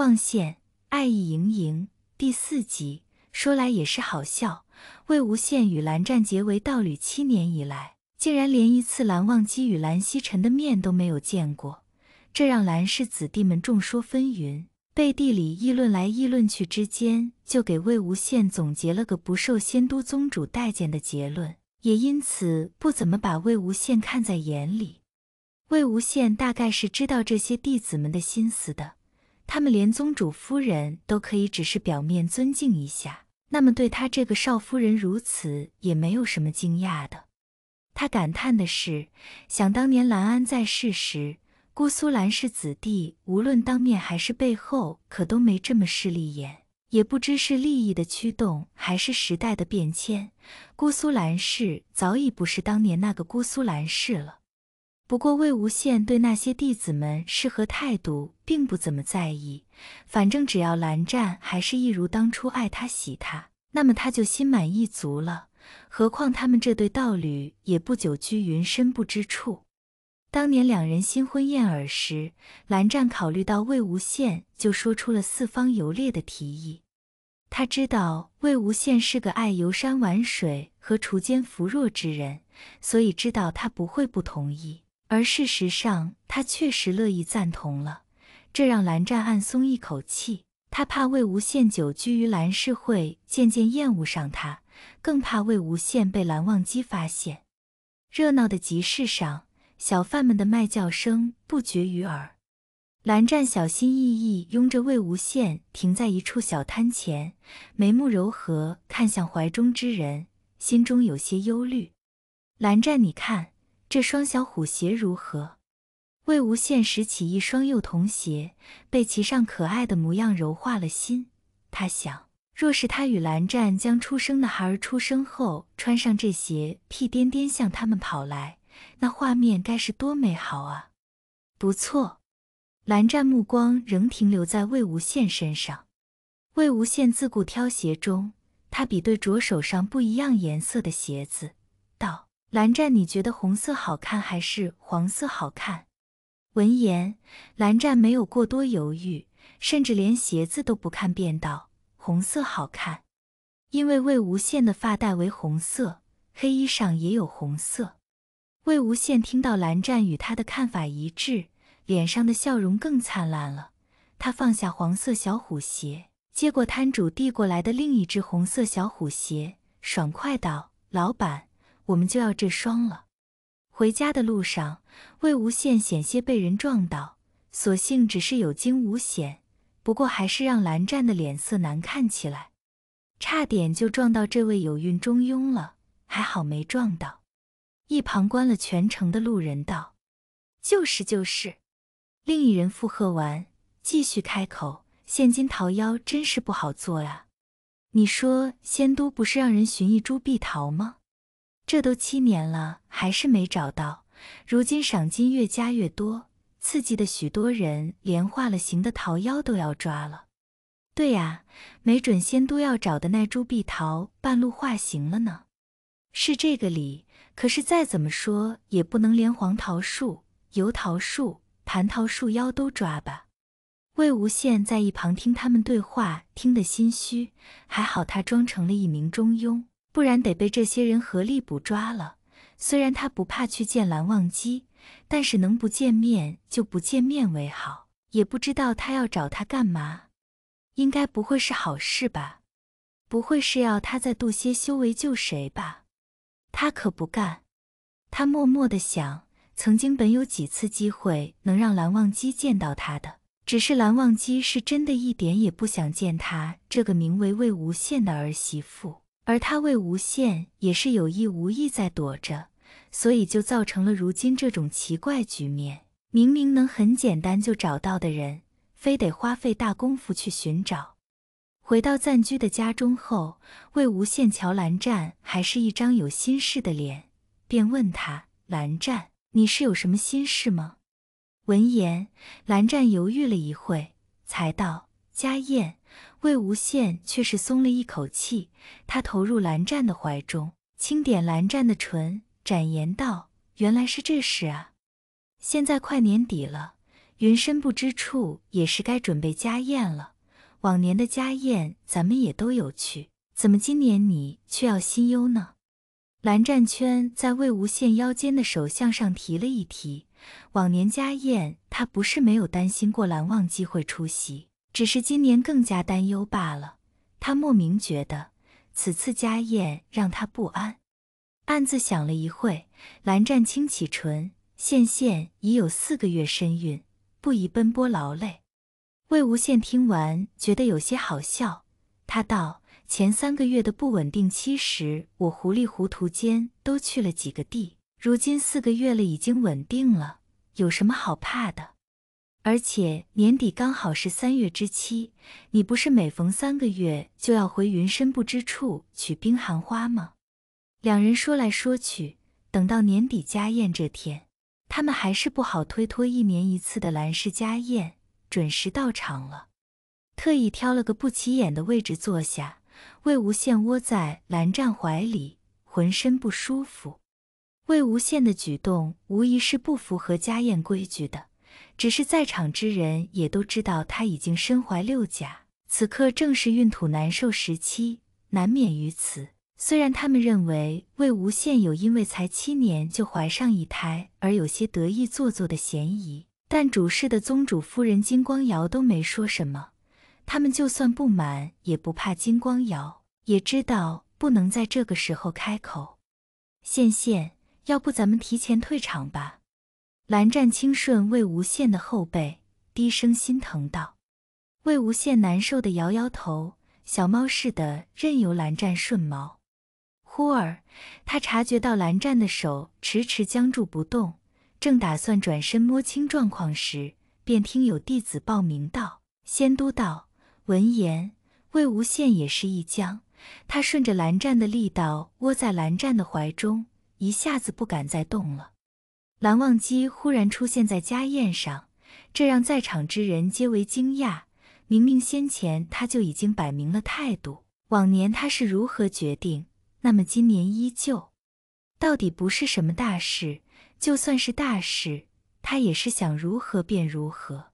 忘羡爱意盈盈第四集，说来也是好笑，魏无羡与蓝湛结为道侣七年以来，竟然连一次蓝忘机与蓝曦臣的面都没有见过，这让蓝氏子弟们众说纷纭，背地里议论来议论去之间，就给魏无羡总结了个不受仙都宗主待见的结论，也因此不怎么把魏无羡看在眼里。魏无羡大概是知道这些弟子们的心思的。他们连宗主夫人都可以只是表面尊敬一下，那么对他这个少夫人如此，也没有什么惊讶的。他感叹的是，想当年蓝安在世时，姑苏蓝氏子弟无论当面还是背后，可都没这么势利眼。也不知是利益的驱动，还是时代的变迁，姑苏蓝氏早已不是当年那个姑苏蓝氏了。不过，魏无羡对那些弟子们是何态度，并不怎么在意。反正只要蓝湛还是一如当初爱他、喜他，那么他就心满意足了。何况他们这对道侣也不久居云深不知处。当年两人新婚燕尔时，蓝湛考虑到魏无羡，就说出了四方游猎的提议。他知道魏无羡是个爱游山玩水和锄奸扶弱之人，所以知道他不会不同意。而事实上，他确实乐意赞同了，这让蓝湛暗松一口气。他怕魏无羡久居于蓝氏会，渐渐厌恶上他，更怕魏无羡被蓝忘机发现。热闹的集市上，小贩们的卖叫声不绝于耳。蓝湛小心翼翼拥着魏无羡，停在一处小摊前，眉目柔和看向怀中之人，心中有些忧虑。蓝湛，你看。这双小虎鞋如何？魏无羡拾起一双幼童鞋，被其上可爱的模样柔化了心。他想，若是他与蓝湛将出生的孩儿出生后穿上这鞋，屁颠颠向他们跑来，那画面该是多美好啊！不错，蓝湛目光仍停留在魏无羡身上。魏无羡自顾挑鞋中，他比对着手上不一样颜色的鞋子，道。蓝湛，你觉得红色好看还是黄色好看？闻言，蓝湛没有过多犹豫，甚至连鞋子都不看便道：“红色好看，因为魏无羡的发带为红色，黑衣上也有红色。”魏无羡听到蓝湛与他的看法一致，脸上的笑容更灿烂了。他放下黄色小虎鞋，接过摊主递过来的另一只红色小虎鞋，爽快道：“老板。”我们就要这双了。回家的路上，魏无羡险些被人撞到，所幸只是有惊无险，不过还是让蓝湛的脸色难看起来，差点就撞到这位有孕中庸了，还好没撞到。一旁观了全程的路人道：“就是就是。”另一人附和完，继续开口：“现今桃夭真是不好做呀，你说仙都不是让人寻一株碧桃吗？”这都七年了，还是没找到。如今赏金越加越多，刺激的许多人连化了形的桃妖都要抓了。对呀，没准仙都要找的那株碧桃半路化形了呢。是这个理，可是再怎么说也不能连黄桃树、油桃树、蟠桃树妖都抓吧？魏无羡在一旁听他们对话，听得心虚，还好他装成了一名中庸。不然得被这些人合力捕抓了。虽然他不怕去见蓝忘机，但是能不见面就不见面为好。也不知道他要找他干嘛，应该不会是好事吧？不会是要他再渡些修为救谁吧？他可不干。他默默的想，曾经本有几次机会能让蓝忘机见到他的，只是蓝忘机是真的一点也不想见他这个名为魏无羡的儿媳妇。而他魏无羡也是有意无意在躲着，所以就造成了如今这种奇怪局面。明明能很简单就找到的人，非得花费大功夫去寻找。回到暂居的家中后，魏无羡瞧蓝湛还是一张有心事的脸，便问他：“蓝湛，你是有什么心事吗？”闻言，蓝湛犹豫了一会，才道：“家宴。”魏无羡却是松了一口气，他投入蓝湛的怀中，轻点蓝湛的唇，展颜道：“原来是这事啊！现在快年底了，云深不知处也是该准备家宴了。往年的家宴咱们也都有去，怎么今年你却要心忧呢？”蓝湛圈在魏无羡腰间的手向上提了一提。往年家宴，他不是没有担心过蓝忘机会出席。只是今年更加担忧罢了。他莫名觉得此次家宴让他不安，暗自想了一会。蓝湛轻启唇：“羡羡已有四个月身孕，不宜奔波劳累。”魏无羡听完，觉得有些好笑。他道：“前三个月的不稳定期时，我糊里糊涂间都去了几个地。如今四个月了，已经稳定了，有什么好怕的？”而且年底刚好是三月之期，你不是每逢三个月就要回云深不知处取冰寒花吗？两人说来说去，等到年底家宴这天，他们还是不好推脱一年一次的兰氏家宴，准时到场了。特意挑了个不起眼的位置坐下，魏无羡窝在蓝湛怀里，浑身不舒服。魏无羡的举动无疑是不符合家宴规矩的。只是在场之人也都知道，他已经身怀六甲，此刻正是孕吐难受时期，难免于此。虽然他们认为魏无羡有因为才七年就怀上一胎而有些得意做作的嫌疑，但主事的宗主夫人金光瑶都没说什么。他们就算不满，也不怕金光瑶，也知道不能在这个时候开口。羡羡，要不咱们提前退场吧？蓝湛轻顺魏无羡的后背，低声心疼道：“魏无羡难受的摇摇头，小猫似的任由蓝湛顺毛。忽而，他察觉到蓝湛的手迟迟僵住不动，正打算转身摸清状况时，便听有弟子报名道：‘仙都道。’闻言，魏无羡也是一僵，他顺着蓝湛的力道窝在蓝湛的怀中，一下子不敢再动了。”蓝忘机忽然出现在家宴上，这让在场之人皆为惊讶。明明先前他就已经摆明了态度，往年他是如何决定，那么今年依旧。到底不是什么大事，就算是大事，他也是想如何便如何。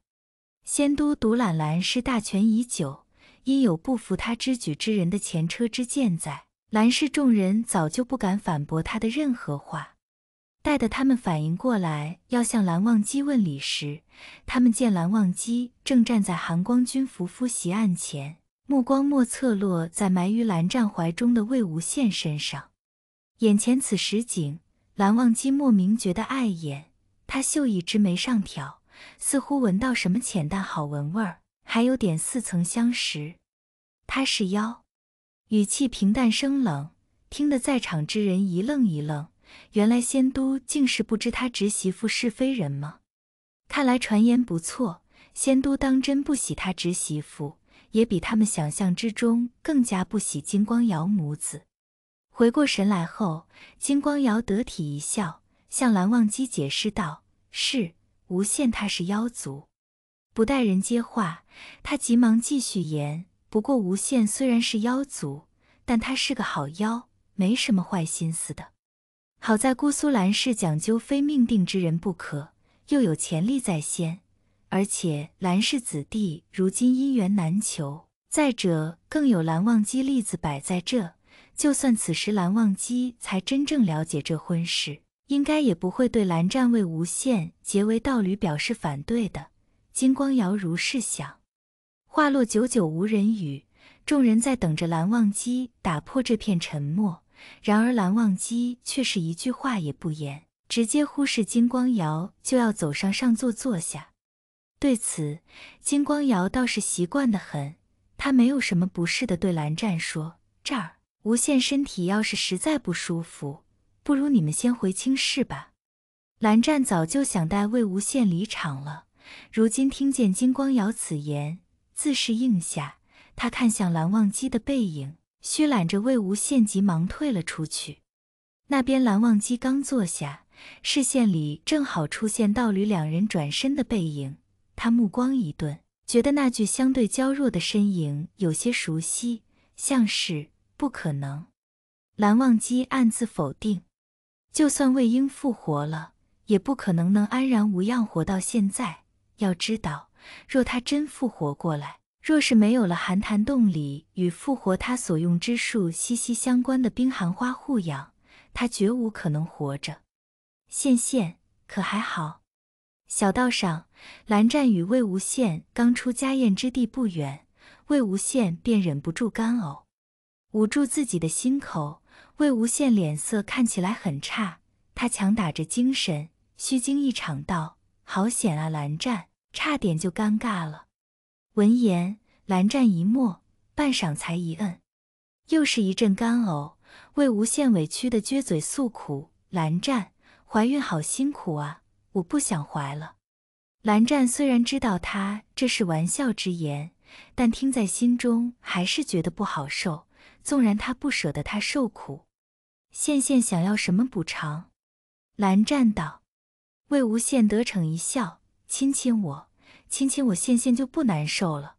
仙都独揽蓝氏大权已久，因有不服他之举之人的前车之鉴在，蓝氏众人早就不敢反驳他的任何话。待得他们反应过来要向蓝忘机问礼时，他们见蓝忘机正站在含光君夫席案前，目光莫测落在埋于蓝湛怀中的魏无羡身上。眼前此时景，蓝忘机莫名觉得碍眼，他秀一枝眉上挑，似乎闻到什么浅淡好闻味儿，还有点似曾相识。他是妖，语气平淡生冷，听得在场之人一愣一愣。原来仙都竟是不知他侄媳妇是非人吗？看来传言不错，仙都当真不喜他侄媳妇，也比他们想象之中更加不喜金光瑶母子。回过神来后，金光瑶得体一笑，向蓝忘机解释道：“是，无限他是妖族。”不待人接话，他急忙继续言：“不过无限虽然是妖族，但他是个好妖，没什么坏心思的。”好在姑苏蓝氏讲究非命定之人不可，又有潜力在先，而且蓝氏子弟如今姻缘难求。再者，更有蓝忘机例子摆在这，就算此时蓝忘机才真正了解这婚事，应该也不会对蓝湛为无羡结为道侣表示反对的。金光瑶如是想。话落，久久无人语，众人在等着蓝忘机打破这片沉默。然而蓝忘机却是一句话也不言，直接忽视金光瑶就要走上上座坐下。对此，金光瑶倒是习惯的很，他没有什么不适的对蓝湛说：“这儿，无羡身体要是实在不舒服，不如你们先回青室吧。”蓝湛早就想带魏无羡离场了，如今听见金光瑶此言，自是应下。他看向蓝忘机的背影。虚揽着魏无羡，急忙退了出去。那边蓝忘机刚坐下，视线里正好出现道侣两人转身的背影，他目光一顿，觉得那具相对娇弱的身影有些熟悉，像是不可能。蓝忘机暗自否定，就算魏婴复活了，也不可能能安然无恙活到现在。要知道，若他真复活过来，若是没有了寒潭洞里与复活他所用之术息息相关的冰寒花护养，他绝无可能活着。羡羡，可还好？小道上，蓝湛与魏无羡刚出家宴之地不远，魏无羡便忍不住干呕，捂住自己的心口。魏无羡脸色看起来很差，他强打着精神，虚惊一场道：“好险啊！”蓝湛差点就尴尬了。闻言，蓝湛一默，半晌才一摁，又是一阵干呕。魏无羡委屈的撅嘴诉苦：“蓝湛，怀孕好辛苦啊，我不想怀了。”蓝湛虽然知道他这是玩笑之言，但听在心中还是觉得不好受。纵然他不舍得他受苦，羡羡想要什么补偿？蓝湛道：“魏无羡得逞一笑，亲亲我。”亲亲我，羡羡就不难受了。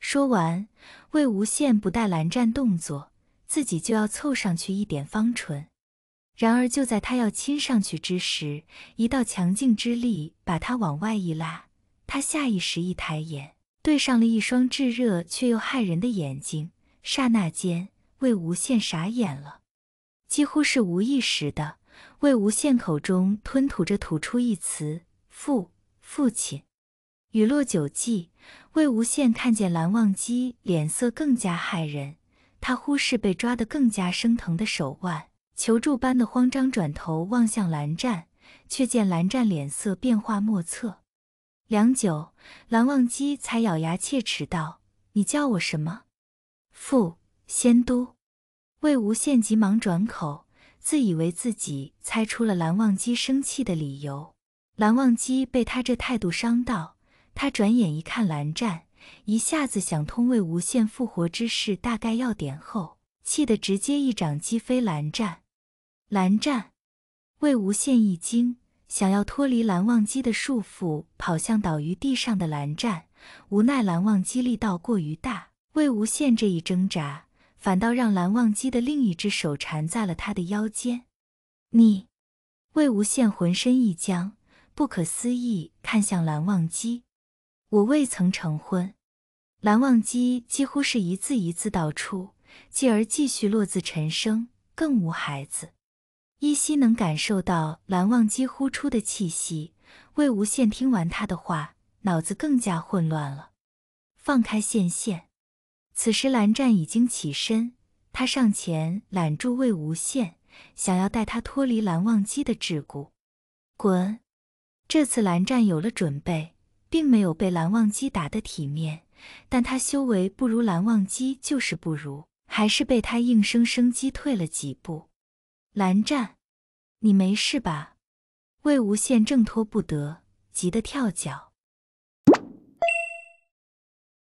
说完，魏无羡不带蓝湛动作，自己就要凑上去一点方唇。然而就在他要亲上去之时，一道强劲之力把他往外一拉。他下意识一抬眼，对上了一双炙热却又骇人的眼睛。刹那间，魏无羡傻眼了。几乎是无意识的，魏无羡口中吞吐着，吐出一词：“父，父亲。”雨落九季，魏无羡看见蓝忘机脸色更加骇人，他忽视被抓得更加生疼的手腕，求助般的慌张转头望向蓝湛，却见蓝湛脸色变化莫测。良久，蓝忘机才咬牙切齿道：“你叫我什么？”“傅仙都。”魏无羡急忙转口，自以为自己猜出了蓝忘机生气的理由。蓝忘机被他这态度伤到。他转眼一看，蓝湛一下子想通魏无羡复活之事大概要点后，气得直接一掌击飞蓝湛。蓝湛，魏无羡一惊，想要脱离蓝忘机的束缚，跑向倒于地上的蓝湛，无奈蓝忘机力道过于大，魏无羡这一挣扎，反倒让蓝忘机的另一只手缠在了他的腰间。你，魏无羡浑身一僵，不可思议看向蓝忘机。我未曾成婚，蓝忘机几乎是一字一字道出，继而继续落字沉声，更无孩子。依稀能感受到蓝忘机呼出的气息。魏无羡听完他的话，脑子更加混乱了。放开羡羡。此时蓝湛已经起身，他上前揽住魏无羡，想要带他脱离蓝忘机的桎梏。滚！这次蓝湛有了准备。并没有被蓝忘机打得体面，但他修为不如蓝忘机，就是不如，还是被他硬生生击退了几步。蓝湛，你没事吧？魏无羡挣脱不得，急得跳脚。